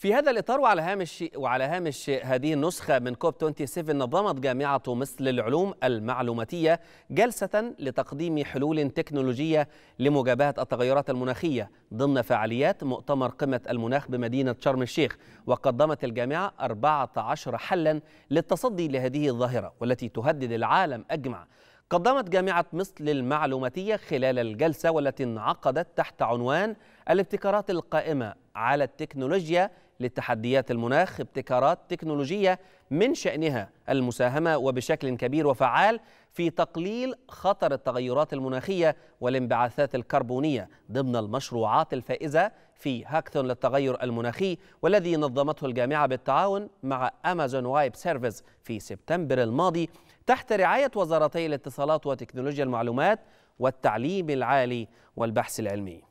في هذا الإطار وعلى هامش وعلى هامش هذه النسخة من كوب 27 نظمت جامعة مصر للعلوم المعلوماتية جلسة لتقديم حلول تكنولوجية لمجابهة التغيرات المناخية ضمن فعاليات مؤتمر قمة المناخ بمدينة شرم الشيخ وقدمت الجامعة 14 حلا للتصدي لهذه الظاهرة والتي تهدد العالم أجمع قدمت جامعة مصر للمعلوماتية خلال الجلسة والتي انعقدت تحت عنوان الابتكارات القائمة على التكنولوجيا للتحديات المناخ ابتكارات تكنولوجية من شأنها المساهمة وبشكل كبير وفعال في تقليل خطر التغيرات المناخية والانبعاثات الكربونية ضمن المشروعات الفائزة في هاكثون للتغير المناخي والذي نظمته الجامعة بالتعاون مع أمازون وايب سيرفيس في سبتمبر الماضي تحت رعاية وزارتي الاتصالات وتكنولوجيا المعلومات والتعليم العالي والبحث العلمي